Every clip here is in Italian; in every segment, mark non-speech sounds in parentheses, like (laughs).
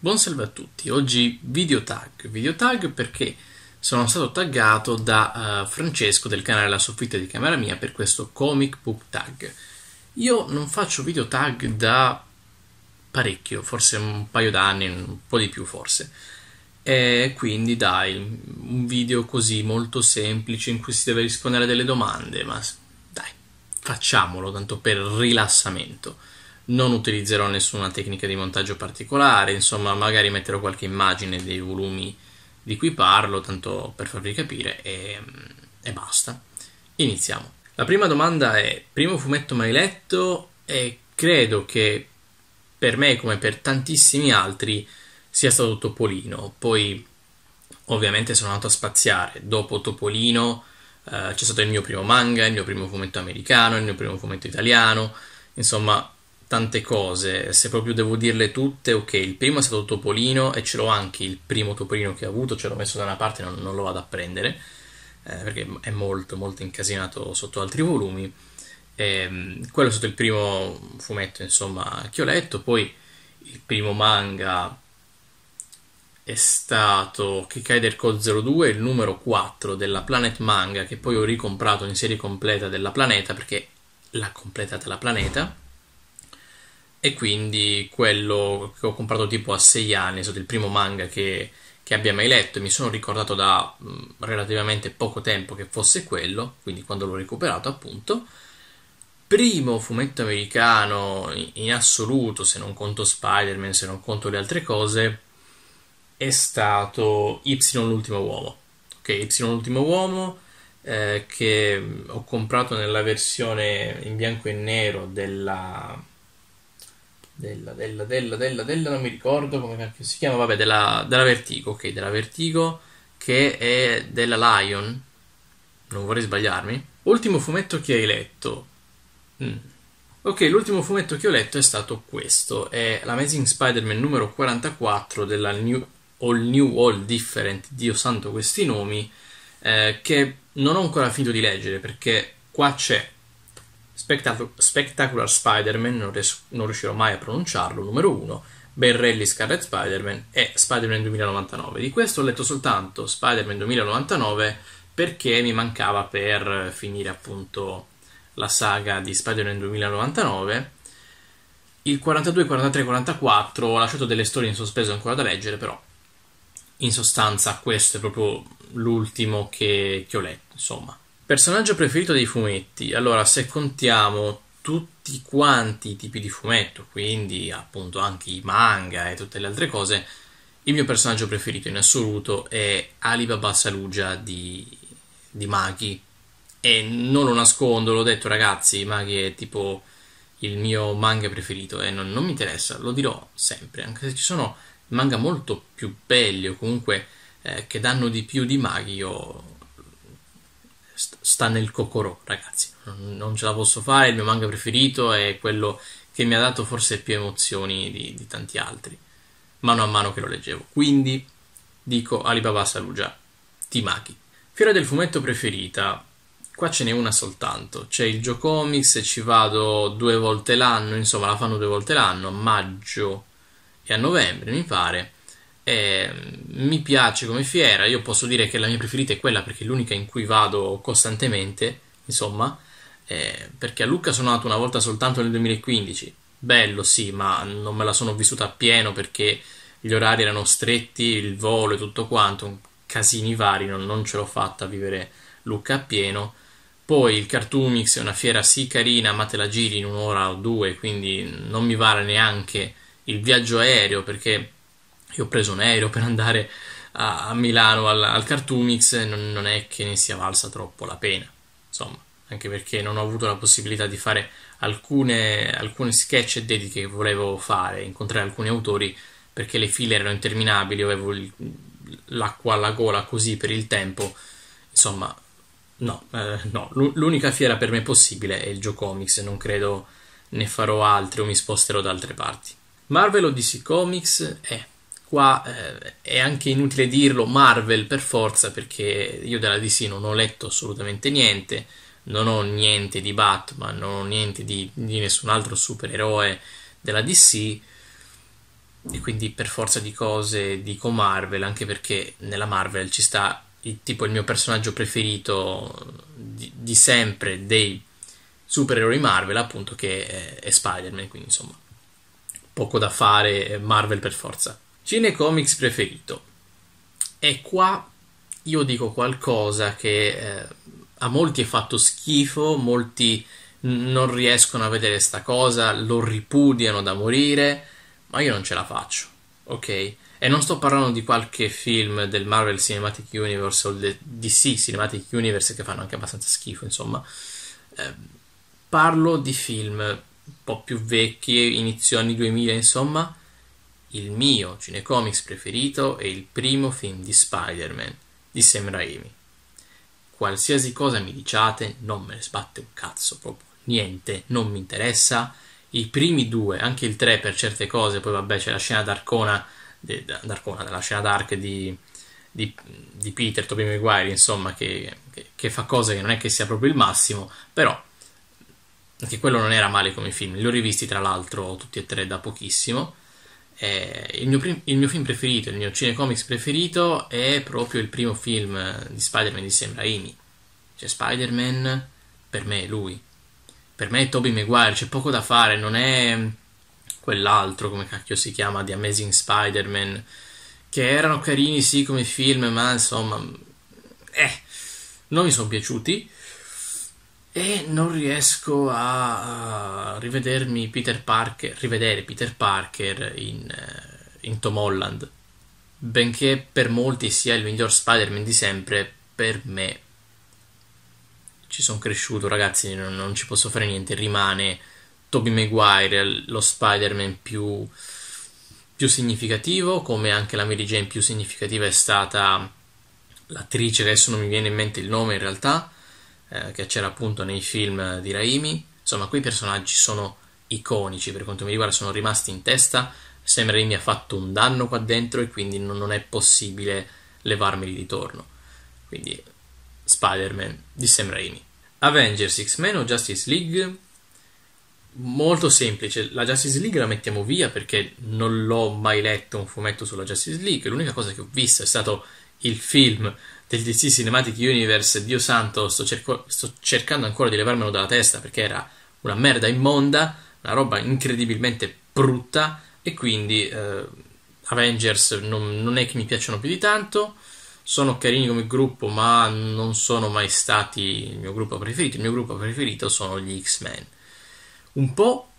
Buon salve a tutti, oggi video tag, video tag perché sono stato taggato da uh, Francesco del canale La Soffitta di Camera Mia per questo comic book tag. Io non faccio video tag da parecchio, forse un paio d'anni, un po' di più forse. E quindi dai, un video così molto semplice in cui si deve rispondere a delle domande, ma dai, facciamolo tanto per rilassamento non utilizzerò nessuna tecnica di montaggio particolare, insomma magari metterò qualche immagine dei volumi di cui parlo, tanto per farvi capire e, mm, e basta. Iniziamo. La prima domanda è, primo fumetto mai letto e credo che per me come per tantissimi altri sia stato Topolino, poi ovviamente sono andato a spaziare, dopo Topolino eh, c'è stato il mio primo manga, il mio primo fumetto americano, il mio primo fumetto italiano, insomma tante cose, se proprio devo dirle tutte, ok, il primo è stato Topolino e ce l'ho anche il primo Topolino che ho avuto, ce l'ho messo da una parte, non, non lo vado a prendere, eh, perché è molto molto incasinato sotto altri volumi. E, ehm, quello è stato il primo fumetto, insomma, che ho letto, poi il primo manga è stato Kikaider Code 02, il numero 4 della Planet Manga, che poi ho ricomprato in serie completa della Planeta, perché l'ha completata la Planeta e quindi quello che ho comprato tipo a 6 anni è stato il primo manga che, che abbia mai letto e mi sono ricordato da mh, mm, relativamente poco tempo che fosse quello, quindi quando l'ho recuperato appunto. Primo fumetto americano in, assoluto, se non conto Spider-Man, se non conto le altre cose, è stato Y l'ultimo uomo. Ok, Y l'ultimo uomo eh, che mm, ho comprato nella versione in bianco e nero della della, della, della, della, della, non mi ricordo come si chiama, vabbè, della, della Vertigo, ok, della Vertigo, che è della Lion, non vorrei sbagliarmi. Ultimo fumetto che hai letto? Mm. Ok, l'ultimo fumetto che ho letto è stato questo, è l'Amazing Spider-Man numero 44 della New, All New All Different, Dio santo questi nomi, eh, che non ho ancora finito di leggere perché qua c'è Spectac- Spectacular Spider-Man, non, ries- non, riuscirò mai a pronunciarlo, numero 1, Berrelli Scarlet Spider-Man e Spider-Man 2099. Di questo ho letto soltanto Spider-Man 2099 perché mi mancava per finire appunto la saga di Spider-Man 2099. Il 42, 43, 44 ho lasciato delle storie in sospeso ancora da leggere, però in sostanza questo è proprio l'ultimo che, che ho letto, insomma. Personaggio preferito dei fumetti? Allora, se contiamo tutti quanti i tipi di fumetto, quindi appunto anche i manga e tutte le altre cose, il mio personaggio preferito in assoluto è Alibaba Salugia di, di Maghi. E non lo nascondo, l'ho detto ragazzi, Maghi è tipo il mio manga preferito e non, non mi interessa, lo dirò sempre, anche se ci sono manga molto più belli o comunque eh, che danno di più di Maghi, io sta nel Kokoro, ragazzi. Non ce la posso fare, il mio manga preferito è quello che mi ha dato forse più emozioni di, di tanti altri, mano a mano che lo leggevo. Quindi dico Alibaba Saluja, Timaki. Fiore del fumetto preferita, qua ce n'è una soltanto, c'è il Gio Comics ci vado due volte l'anno, insomma la fanno due volte l'anno, a maggio e a novembre mi pare eh, mi piace come fiera, io posso dire che la mia preferita è quella perché è l'unica in cui vado costantemente, insomma, eh, perché a Lucca sono andato una volta soltanto nel 2015, bello sì, ma non me la sono vissuta appieno perché gli orari erano stretti, il volo e tutto quanto, casini vari, non, non ce l'ho fatta a vivere Lucca appieno. Poi il Cartoonix è una fiera sì carina, ma te la giri in un'ora o due, quindi non mi vale neanche il viaggio aereo perché io ho preso un aereo per andare a, a Milano al, al Cartoomix, non, non è che ne sia valsa troppo la pena, insomma, anche perché non ho avuto la possibilità di fare alcune, alcune sketch e dediche che volevo fare, incontrare alcuni autori perché le file erano interminabili, avevo il, l'acqua alla gola così per il tempo, insomma, no, eh, no. l'unica fiera per me possibile è il Geocomics, non credo ne farò altre o mi sposterò da altre parti. Marvel o DC Comics è. Eh. Qua eh, è anche inutile dirlo, Marvel per forza, perché io della DC non ho letto assolutamente niente, non ho niente di Batman, non ho niente di, di nessun altro supereroe della DC, e quindi per forza di cose dico Marvel, anche perché nella Marvel ci sta il, tipo il mio personaggio preferito di, di sempre dei supereroi Marvel, appunto, che è, è Spider-Man, quindi insomma, poco da fare, Marvel per forza. Cinecomics preferito. E qua io dico qualcosa che eh, a molti è fatto schifo, molti non riescono a vedere sta cosa, lo ripudiano da morire, ma io non ce la faccio, ok? E non sto parlando di qualche film del Marvel Cinematic Universe o del DC Cinematic Universe che fanno anche abbastanza schifo, insomma. Eh, parlo di film un po' più vecchi, inizio anni 2000, insomma, il mio cinecomics preferito è il primo film di Spider-Man di Sam Raimi. Qualsiasi cosa mi diciate, non me ne sbatte un cazzo proprio, niente, non mi interessa. I primi due, anche il tre per certe cose, poi vabbè c'è la scena d'Arcona, de, d'Arcona la scena dark di, di, di, Peter, Tobey Maguire, insomma, che, che, che, fa cose che non è che sia proprio il massimo, però anche quello non era male come film, li ho rivisti tra l'altro tutti e tre da pochissimo, eh, il, mio prim- il, mio film preferito, il mio cinecomics preferito è proprio il primo film di Spider-Man di Sam Raimi. Cioè, Spider-Man per me è lui. Per me è Tobey Maguire, c'è poco da fare, non è quell'altro, come cacchio si chiama, The Amazing Spider-Man, che erano carini sì come film, ma insomma, eh, non mi sono piaciuti e non riesco a, rivedermi Peter Parker, rivedere Peter Parker in, eh, in Tom Holland, benché per molti sia il miglior Spider-Man di sempre, per me ci sono cresciuto, ragazzi, non, non, ci posso fare niente, rimane Toby Maguire lo Spider-Man più, più significativo, come anche la Mary Jane più significativa è stata l'attrice, adesso non mi viene in mente il nome in realtà, eh, che c'era appunto nei film di Raimi. Insomma, qui i personaggi sono iconici, per quanto mi riguarda sono rimasti in testa. Sam Raimi ha fatto un danno qua dentro e quindi non, non è possibile levarmeli di torno. Quindi Spider-Man di Sam Raimi. Avengers, X-Men o Justice League? Molto semplice, la Justice League la mettiamo via perché non l'ho mai letto un fumetto sulla Justice League, l'unica cosa che ho visto è stato il film del DC Cinematic Universe, Dio santo, sto, cerco, sto cercando ancora di levarmelo dalla testa perché era una merda immonda, una roba incredibilmente brutta e quindi eh, Avengers non, non, è che mi piacciono più di tanto, sono carini come gruppo ma non sono mai stati il mio gruppo preferito, il mio gruppo preferito sono gli X-Men. Un po'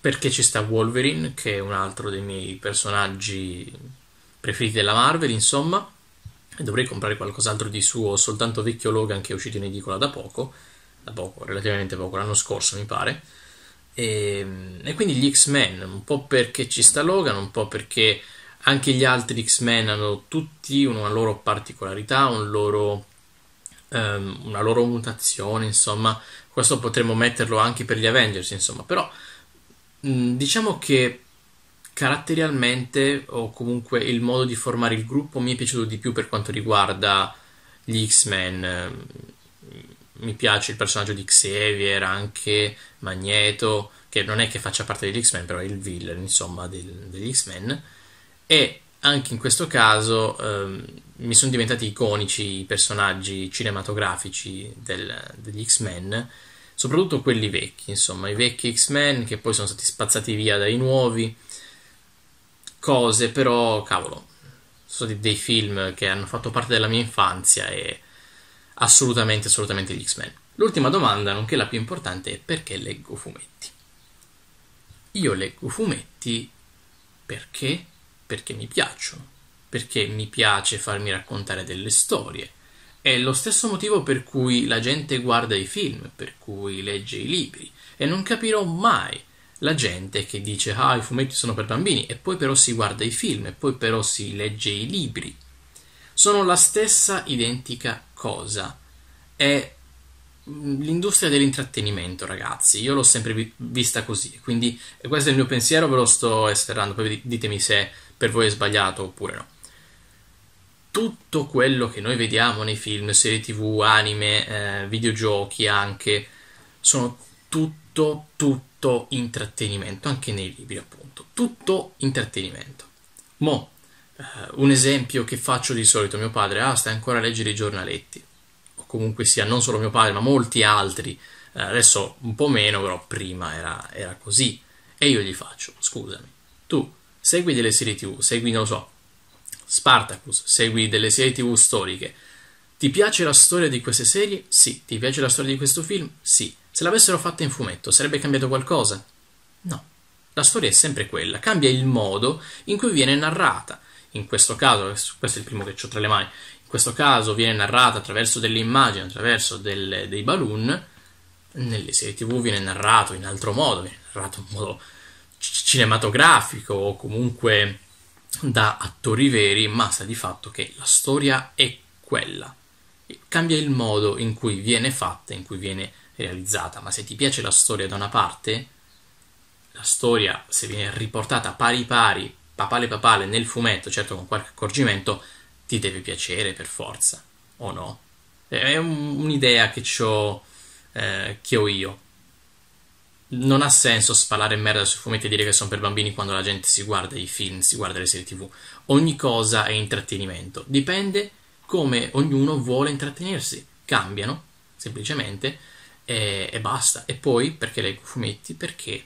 perché ci sta Wolverine che è un altro dei miei personaggi preferiti della Marvel, insomma, dovrei comprare qualcos'altro di suo, soltanto vecchio Logan che è uscito in edicola da poco, da poco, relativamente poco, l'anno scorso mi pare. E, ehm, e quindi gli X-Men, un po' perché ci sta Logan, un po' perché anche gli altri X-Men hanno tutti una loro particolarità, un loro, um, una loro mutazione, insomma, questo potremmo metterlo anche per gli Avengers, insomma, però mh, diciamo che caratterialmente o comunque il modo di formare il gruppo mi è piaciuto di più per quanto riguarda gli X-Men. Mm, mi piace il personaggio di Xavier, anche Magneto, che non è che faccia parte degli X-Men, però è il villain, insomma, del, degli X-Men. E anche in questo caso ehm, mi sono diventati iconici i personaggi cinematografici del, degli X-Men, soprattutto quelli vecchi, insomma, i vecchi X-Men che poi sono stati spazzati via dai nuovi cose, però cavolo, sono dei film che hanno fatto parte della mia infanzia e assolutamente, assolutamente gli X-Men. L'ultima domanda, nonché la più importante, è perché leggo fumetti? Io leggo fumetti perché? Perché mi piacciono, perché mi piace farmi raccontare delle storie. È lo stesso motivo per cui la gente guarda i film, per cui legge i libri, e non capirò mai la gente che dice ah i fumetti sono per bambini e poi però si guarda i film e poi però si legge i libri. Sono la stessa identica cosa. È mm, l'industria dell'intrattenimento, ragazzi. Io l'ho sempre vi- vista così, quindi questo è il mio pensiero, ve lo sto esterrando, poi ditemi se per voi è sbagliato oppure no. Tutto quello che noi vediamo nei film, serie TV, anime, eh, videogiochi anche sono tutto tutto tutto intrattenimento, anche nei libri appunto, tutto intrattenimento. Mo, eh, un esempio che faccio di solito, mio padre, ah, stai ancora a leggere i giornaletti, o comunque sia, non solo mio padre, ma molti altri, eh, adesso un po' meno, però prima era, era così, e io gli faccio, scusami, tu segui delle serie tv, segui, non lo so, Spartacus, segui delle serie tv storiche, ti piace la storia di queste serie? Sì. Ti piace la storia di questo film? Sì. Se l'avessero fatta in fumetto, sarebbe cambiato qualcosa? No. La storia è sempre quella, cambia il modo in cui viene narrata. In questo caso, questo è il primo che ho tra le mani, in questo caso viene narrata attraverso delle immagini, attraverso delle, dei balloon, nelle serie tv viene narrato in altro modo, viene narrato in modo cinematografico o comunque da attori veri, ma sa di fatto che la storia è quella. Cambia il modo in cui viene fatta, in cui viene realizzata, ma se ti piace la storia da una parte, la storia se viene riportata pari pari, papale papale nel fumetto, certo con qualche accorgimento, ti deve piacere per forza, o no? È un'idea che, eh, che ho io. Non ha senso spalare merda sui fumetti e dire che sono per bambini quando la gente si guarda i film, si guarda le serie tv. Ogni cosa è intrattenimento. Dipende come ognuno vuole intrattenersi. Cambiano, semplicemente e, e basta. E poi perché leggo fumetti? Perché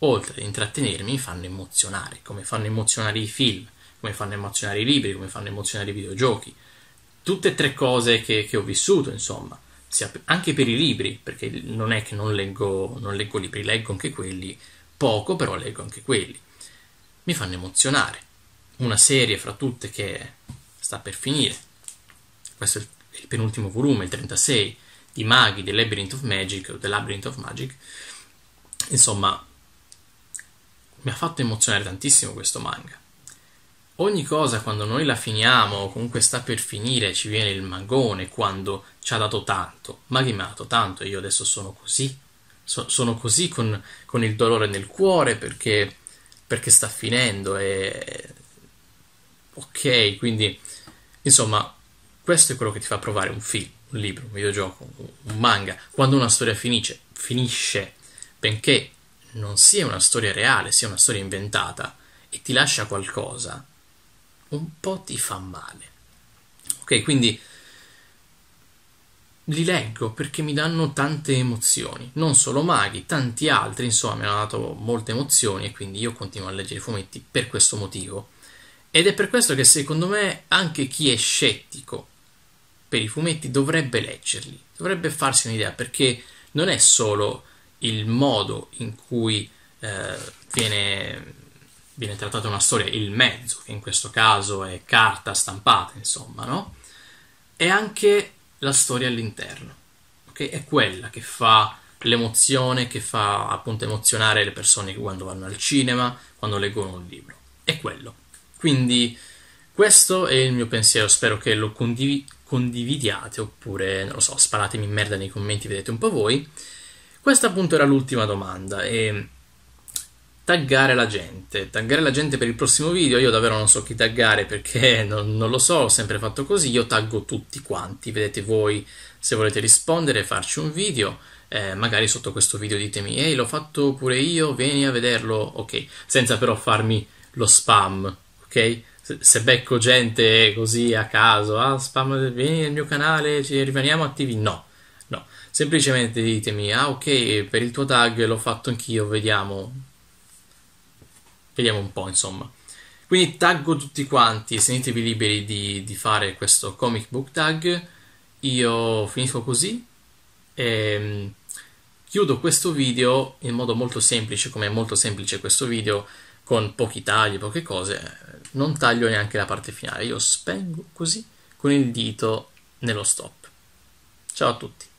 oltre ad intrattenermi mi fanno emozionare, come fanno emozionare i film, come fanno emozionare i libri, come fanno emozionare i videogiochi. Tutte e tre cose che, che ho vissuto, insomma, anche per i libri, perché non è che non leggo, non leggo libri, leggo anche quelli, poco, però leggo anche quelli. Mi fanno emozionare. Una serie fra tutte che sta per finire. Questo è il penultimo volume, il 36 i maghi del Labyrinth of Magic o Labyrinth of Magic. Insomma, mi ha fatto emozionare tantissimo questo manga. Ogni cosa quando noi la finiamo o comunque sta per finire ci viene il magone quando ci ha dato tanto, maghi mi ha dato tanto e io adesso sono così, so, sono così con, con, il dolore nel cuore perché, perché sta finendo e... Ok, quindi insomma questo è quello che ti fa provare un film un libro, un videogioco, un manga, quando una storia finisce, finisce benché non sia una storia reale, sia una storia inventata e ti lascia qualcosa, un po' ti fa male. Ok, quindi li leggo perché mi danno tante emozioni, non solo maghi, tanti altri, insomma, mi hanno dato molte emozioni e quindi io continuo a leggere i fumetti per questo motivo. Ed è per questo che secondo me anche chi è scettico per i fumetti dovrebbe leggerli, dovrebbe farsi un'idea, perché non è solo il modo in cui eh, viene, viene, trattata una storia, il mezzo, che in questo caso è carta stampata, insomma, no? È anche la storia all'interno, ok? È quella che fa l'emozione, che fa appunto emozionare le persone quando vanno al cinema, quando leggono un libro. È quello. Quindi questo è il mio pensiero, spero che lo condividi condividiate oppure, non lo so, sparatemi in merda nei commenti, vedete un po' voi. Questa appunto era l'ultima domanda e taggare la gente, taggare la gente per il prossimo video, io davvero non so chi taggare perché (laughs) non, non lo so, ho sempre fatto così, io taggo tutti quanti, vedete voi se volete rispondere, farci un video, eh, magari sotto questo video ditemi ehi l'ho fatto pure io, vieni a vederlo, ok, senza però farmi lo spam, ok? se, se becco gente così a caso, ah, spam, vieni nel mio canale, ci rimaniamo attivi, no. No, semplicemente ditemi, ah ok, per il tuo tag l'ho fatto anch'io, vediamo. Vediamo un po', insomma. Quindi taggo tutti quanti, sentitevi liberi di, di fare questo comic book tag. Io finisco così. E ehm, chiudo questo video in modo molto semplice, come è molto semplice questo video con pochi tagli, poche cose, non taglio neanche la parte finale, io spengo così con il dito nello stop. Ciao a tutti.